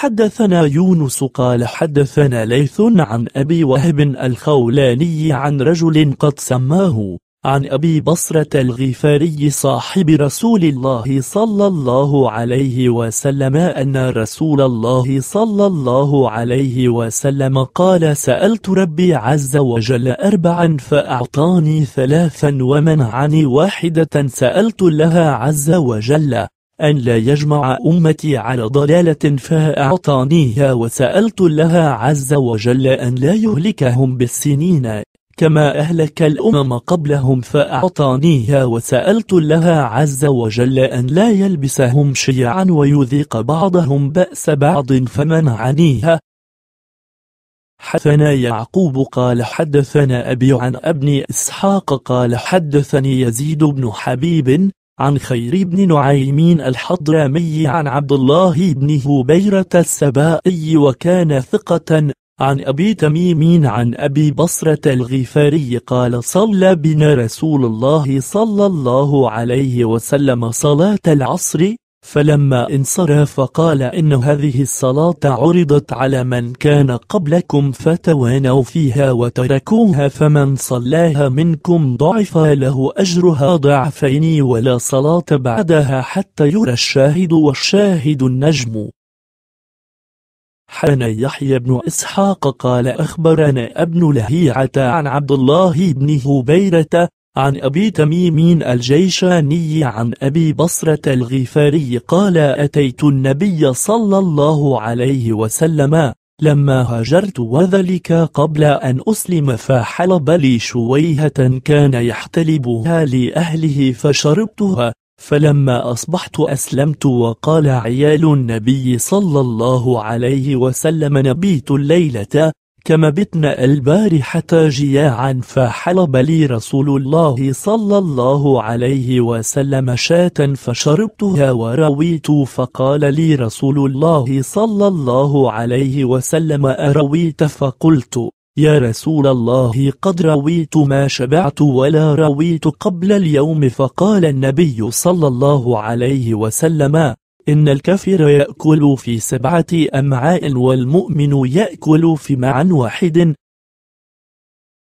حدثنا يونس قال حدثنا ليث عن أبي وهب الخولاني عن رجل قد سماه عن أبي بصرة الغفاري صاحب رسول الله صلى الله عليه وسلم أن رسول الله صلى الله عليه وسلم قال سألت ربي عز وجل أربعا فأعطاني ثلاثا ومنعني واحدة سألت لها عز وجل أن لا يجمع أمتي على ضلالة فأعطانيها وسألت لها عز وجل أن لا يهلكهم بالسنين كما أهلك الأمم قبلهم فأعطانيها وسألت الله عز وجل أن لا يلبسهم شيعا ويذيق بعضهم بأس بعض فمنعنيها حدثنا يعقوب قال حدثنا أبي عن ابن إسحاق قال حدثني يزيد بن حبيب عن خير بن نعيمين الحضرمي عن عبد الله بن هبيرة السبائي وكان ثقة عن أبي تميم عن أبي بصرة الغفاري قال صلى بنا رسول الله صلى الله عليه وسلم صلاة العصر فلما انصرف قال إن هذه الصلاة عرضت على من كان قبلكم فتوانوا فيها وتركوها فمن صلاها منكم ضعف له أجرها ضعفين ولا صلاة بعدها حتى يرى الشاهد والشاهد النجم حان يحيى بن إسحاق قال أخبرنا ابن لهيعة عن عبد الله بن هبيرة عن أبي تميم الجيشاني عن أبي بصرة الغفاري قال أتيت النبي صلى الله عليه وسلم لما هاجرت وذلك قبل أن أسلم فحلب لي شويهة كان يحتلبها لأهله فشربتها فلما أصبحت أسلمت وقال عيال النبي صلى الله عليه وسلم نبيت الليلة كما بتنا البارحة جياعا فحلب لي رسول الله صلى الله عليه وسلم شاة فشربتها ورويت فقال لي رسول الله صلى الله عليه وسلم أرويت فقلت يا رسول الله قد رويت ما شبعت ولا رويت قبل اليوم فقال النبي صلى الله عليه وسلم إن الكافر يأكل في سبعة أمعاء والمؤمن يأكل في معا واحد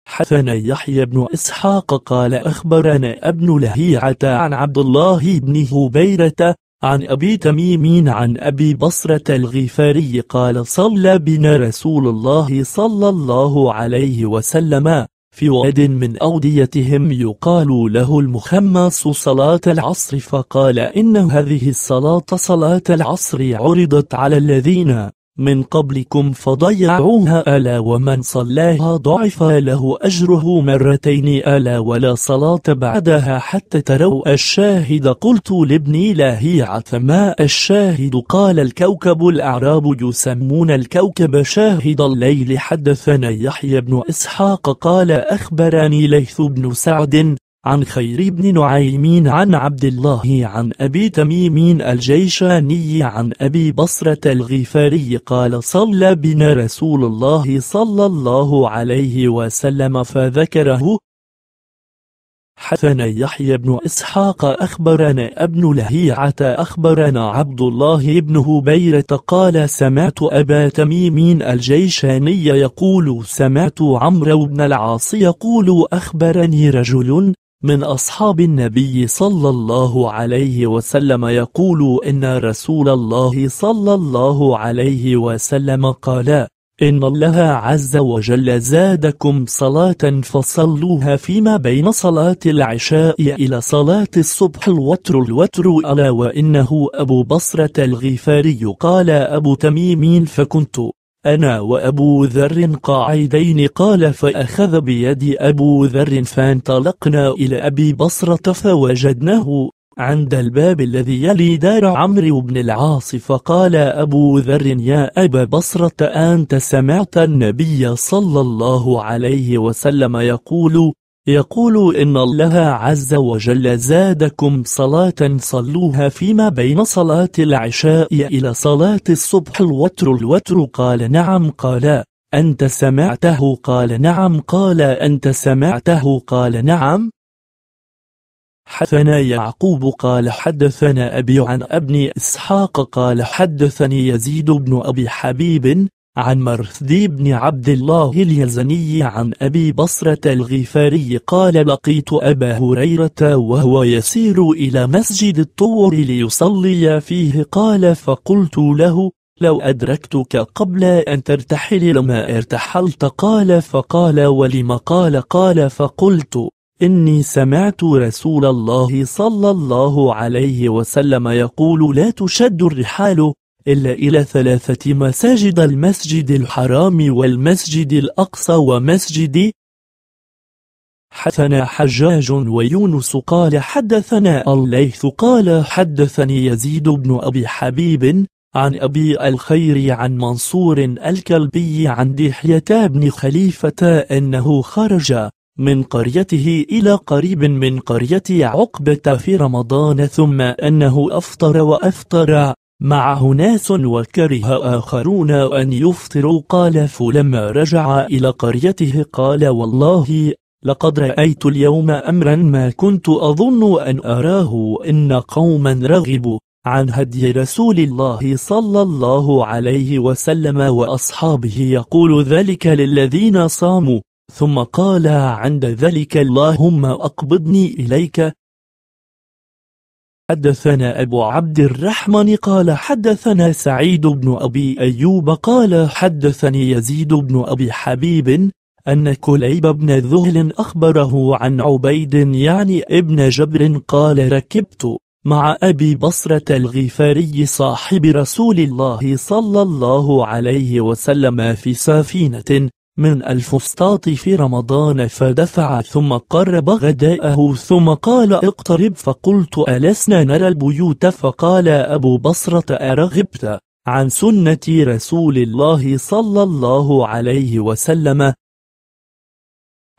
حثنا يحيى بن إسحاق قال أخبرنا ابن لهيعة عن عبد الله بن هبيرة عن أبي تميم عن أبي بصرة الغفاري قال صلى بنا رسول الله صلى الله عليه وسلم في واد من أوديتهم يقال له المخمس صلاة العصر فقال إن هذه الصلاة صلاة العصر عرضت على الذين من قبلكم فضيعوها ألا ومن صلاها ضعف له أجره مرتين ألا ولا صلاة بعدها حتى تروا الشاهد قلت لابني هي عثماء الشاهد قال الكوكب الأعراب يسمون الكوكب شاهد الليل حدثنا يحيى بن إسحاق قال أخبرني ليث بن سعد عن خير بن نعيمين عن عبد الله عن أبي تميم الجيشاني عن أبي بصرة الغفاري قال صلى بنا رسول الله صلى الله عليه وسلم فذكره حثنا يحيى بن إسحاق أخبرنا ابن لهيعة أخبرنا عبد الله بن هبيرة قال سمعت أبا تميم الجيشاني يقول سمعت عمرو بن العاص يقول أخبرني رجل من أصحاب النبي صلى الله عليه وسلم يقول إن رسول الله صلى الله عليه وسلم قال إن الله عز وجل زادكم صلاة فصلوها فيما بين صلاة العشاء إلى صلاة الصبح الوتر الوتر ألا وإنه أبو بصرة الغفاري قال أبو تميم فكنت أنا وأبو ذر قاعدين قال فأخذ بيدي أبو ذر فانطلقنا إلى أبي بصرة فوجدناه عند الباب الذي يلي دار عمرو بن العاص فقال أبو ذر يا أبا بصرة أنت سمعت النبي صلى الله عليه وسلم يقول يقول إن الله عز وجل زادكم صلاة صلوها فيما بين صلاة العشاء إلى صلاة الصبح الوتر الوتر قال نعم قال أنت سمعته قال نعم قال أنت سمعته قال نعم حدثنا يعقوب قال حدثنا أبي عن ابن إسحاق قال حدثني يزيد بن أبي حبيب عن مرثدي بن عبد الله اليزني عن أبي بصرة الغفاري قال لقيت أبا هريرة وهو يسير إلى مسجد الطور ليصلي فيه قال فقلت له لو أدركتك قبل أن ترتحل لما ارتحلت قال فقال ولم قال قال فقلت إني سمعت رسول الله صلى الله عليه وسلم يقول لا تشد الرحال إلا إلى ثلاثة مساجد المسجد الحرام والمسجد الأقصى ومسجد حدثنا حجاج ويونس قال حدثنا الليث قال حدثني يزيد بن أبي حبيب عن أبي الخير عن منصور الكلبي عن دحية بن خليفة أنه خرج من قريته إلى قريب من قرية عقبة في رمضان ثم أنه أفطر وأفطر معه ناس وكره آخرون أن يفطروا قال فلما رجع إلى قريته قال والله لقد رأيت اليوم أمرا ما كنت أظن أن أراه إن قوما رغبوا عن هدي رسول الله صلى الله عليه وسلم وأصحابه يقول ذلك للذين صاموا ثم قال عند ذلك اللهم أقبضني إليك حدثنا أبو عبد الرحمن قال حدثنا سعيد بن أبي أيوب قال حدثني يزيد بن أبي حبيب أن كليب بن ذهل أخبره عن عبيد يعني ابن جبر قال ركبت مع أبي بصرة الغفاري صاحب رسول الله صلى الله عليه وسلم في سفينة من الفسطاط في رمضان فدفع ثم قرب غداءه ثم قال اقترب فقلت ألسنا نرى البيوت فقال أبو بصرة أرغبت عن سنة رسول الله صلى الله عليه وسلم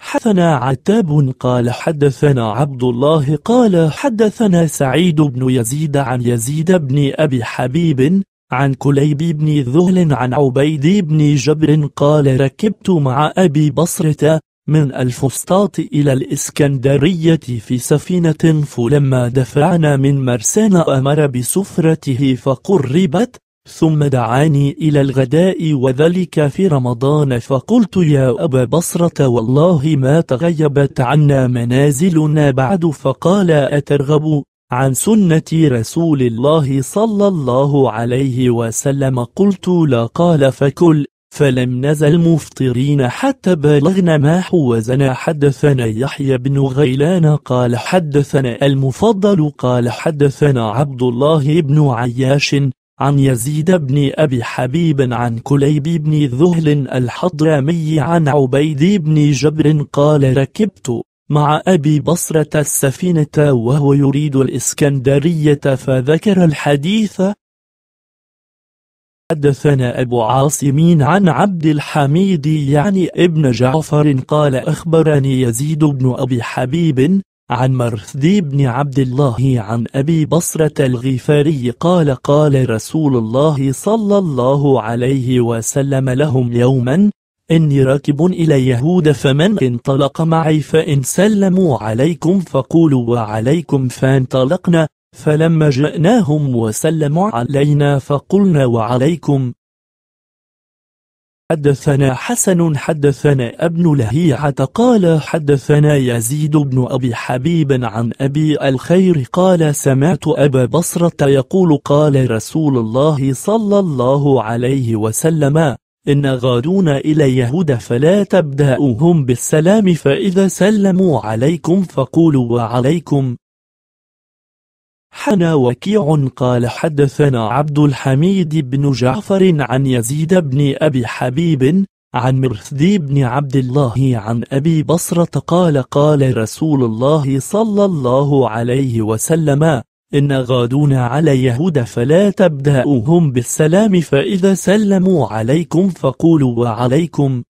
حدثنا عتاب قال حدثنا عبد الله قال حدثنا سعيد بن يزيد عن يزيد بن أبي حبيب عن كليب بن ذهل عن عبيد بن جبر قال ركبت مع أبي بصرة من الفسطاط إلى الإسكندرية في سفينة فلما دفعنا من مرسان أمر بسفرته فقربت ثم دعاني إلى الغداء وذلك في رمضان فقلت يا أبا بصرة والله ما تغيبت عنا منازلنا بعد فقال أترغب عن سنة رسول الله صلى الله عليه وسلم قلت لا قال فكل فلم نزل مفطرين حتى بلغنا ما حوزنا حدثنا يحيى بن غيلان قال حدثنا المفضل قال حدثنا عبد الله بن عياش عن يزيد بن أبي حبيب عن كليب بن ذهل الحضرمي عن عبيد بن جبر قال ركبت مع أبي بصرة السفينة وهو يريد الإسكندرية فذكر الحديث حدثنا أبو عاصم عن عبد الحميد يعني ابن جعفر قال أخبرني يزيد بن أبي حبيب عن مرثدي بن عبد الله عن أبي بصرة الغفاري قال قال رسول الله صلى الله عليه وسلم لهم يوما إني راكب إلى يهود فمن انطلق معي فإن سلموا عليكم فقولوا وعليكم فانطلقنا فلما جئناهم وسلموا علينا فقلنا وعليكم حدثنا حسن حدثنا ابن لهيعة قال حدثنا يزيد بن أبي حبيب عن أبي الخير قال سمعت أبا بصرة يقول قال رسول الله صلى الله عليه وسلم إن غادون إلى يهود فلا تبدأوهم بالسلام فإذا سلموا عليكم فقولوا وعليكم حنا وكيع قال حدثنا عبد الحميد بن جعفر عن يزيد بن أبي حبيب عن مرثدي بن عبد الله عن أبي بصرة قال قال رسول الله صلى الله عليه وسلم إن غادون على يهود فلا تبدأوهم بالسلام فإذا سلموا عليكم فقولوا وعليكم